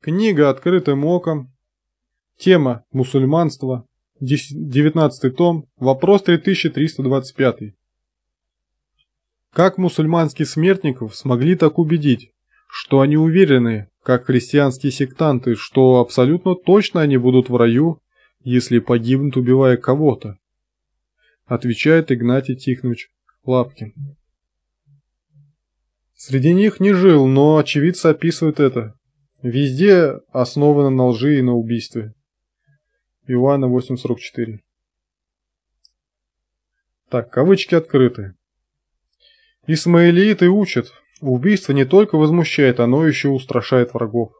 Книга «Открытым оком». Тема «Мусульманство». 19 том. Вопрос 3325. Как мусульманских смертников смогли так убедить, что они уверены, как христианские сектанты, что абсолютно точно они будут в раю, если погибнут, убивая кого-то? Отвечает Игнатий Тихонович Лапкин. Среди них не жил, но очевидцы описывают это. Везде основано на лжи и на убийстве. Иоанна 8.44 Так, кавычки открыты. Исмаилиты учат, убийство не только возмущает, оно еще устрашает врагов.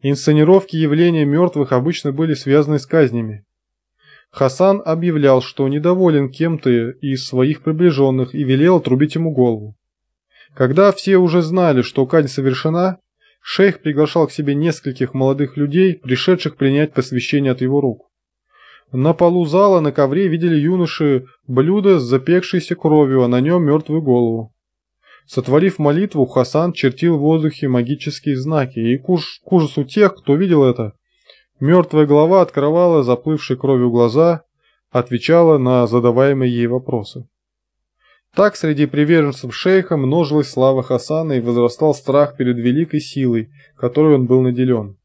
Инсценировки явления мертвых обычно были связаны с казнями. Хасан объявлял, что недоволен кем-то из своих приближенных и велел отрубить ему голову. Когда все уже знали, что казнь совершена, Шейх приглашал к себе нескольких молодых людей, пришедших принять посвящение от его рук. На полу зала на ковре видели юноши блюдо с запекшейся кровью, а на нем мертвую голову. Сотворив молитву, Хасан чертил в воздухе магические знаки, и к, уж, к ужасу тех, кто видел это, мертвая голова открывала заплывшей кровью глаза, отвечала на задаваемые ей вопросы. Так среди приверженцев шейха множилась слава Хасана и возрастал страх перед великой силой, которой он был наделен.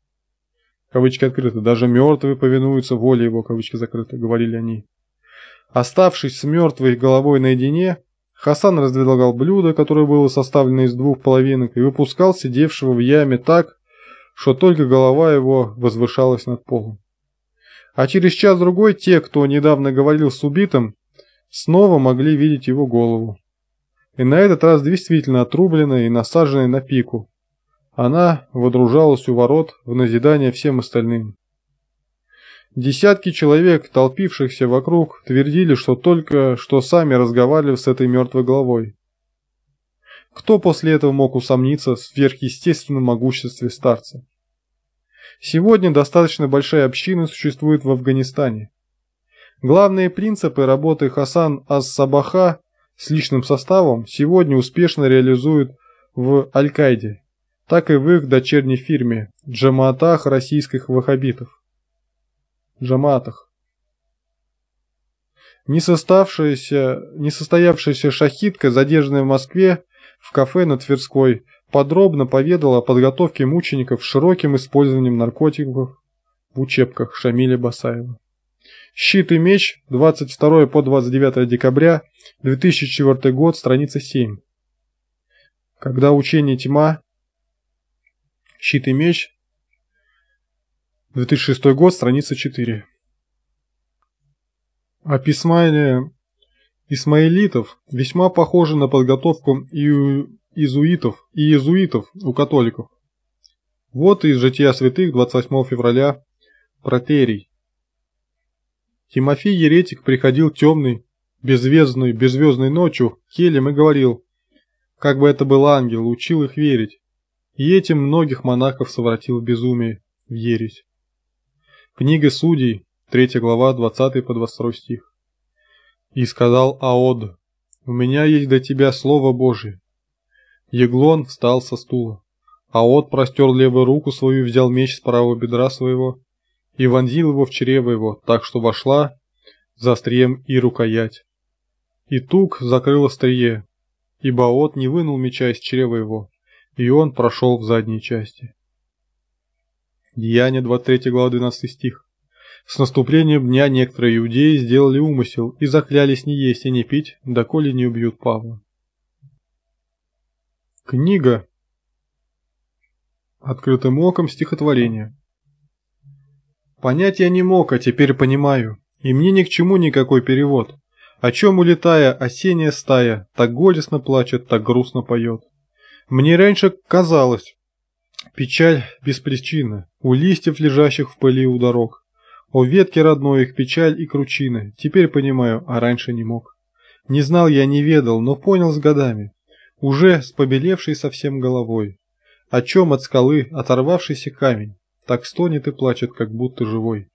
Кавычки открыты. «Даже мертвые повинуются воле его», кавычки закрыты, говорили они. Оставшись с мертвой головой наедине, Хасан раздвигал блюдо, которое было составлено из двух половинок, и выпускал сидевшего в яме так, что только голова его возвышалась над полом. А через час-другой те, кто недавно говорил с убитым, снова могли видеть его голову. И на этот раз действительно отрубленная и насаженная на пику. Она водружалась у ворот в назидание всем остальным. Десятки человек, толпившихся вокруг, твердили, что только что сами разговаривали с этой мертвой головой. Кто после этого мог усомниться в сверхъестественном могуществе старца? Сегодня достаточно большая община существует в Афганистане. Главные принципы работы Хасан Ас-Сабаха с личным составом сегодня успешно реализуют в Аль-Каиде, так и в их дочерней фирме Джамаатах российских ваххабитов. Джамаатах. Не состоявшаяся шахидка, задержанная в Москве в кафе на Тверской, подробно поведала о подготовке мучеников широким использованием наркотиков в учебках Шамиля Басаева. Щит и меч, 22 по 29 декабря, 2004 год, страница 7. Когда учение тьма, щит и меч, 2006 год, страница 4. Описание исмаилитов весьма похоже на подготовку иезуитов и иезуитов у католиков. Вот из «Жития святых» 28 февраля протерий. Тимофей Еретик приходил темный, беззвездную, беззвездной ночью к елям и говорил, как бы это был ангел, учил их верить. И этим многих монахов совратил в безумие, в ересь. Книга Судей, 3 глава, 20 по 22 стих. «И сказал Аод, у меня есть до тебя Слово Божие». Еглон встал со стула. Аод простер левую руку свою, взял меч с правого бедра своего и вонзил его в чрево его, так что вошла за острием и рукоять. И тук закрыл острие, и Баот не вынул меча из чрева его, и он прошел в задней части. Деяние 23 глава 12 стих. С наступлением дня некоторые иудеи сделали умысел и заклялись не есть и не пить, доколе не убьют Павла. Книга. Открытым оком стихотворение. Понять я не мог, а теперь понимаю. И мне ни к чему никакой перевод. О чем улетая осенняя стая, так горестно плачет, так грустно поет. Мне раньше казалось, печаль без причины, у листьев, лежащих в пыли у дорог. О ветке родной их печаль и кручины, теперь понимаю, а раньше не мог. Не знал я, не ведал, но понял с годами, уже с побелевшей совсем головой. О чем от скалы оторвавшийся камень? так стонет и плачет, как будто живой.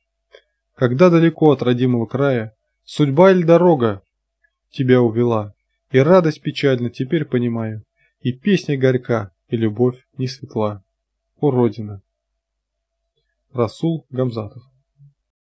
Когда далеко от родимого края, судьба или дорога тебя увела, и радость печальна, теперь понимаю, и песня горька, и любовь не светла. О, Родина! Расул Гамзатов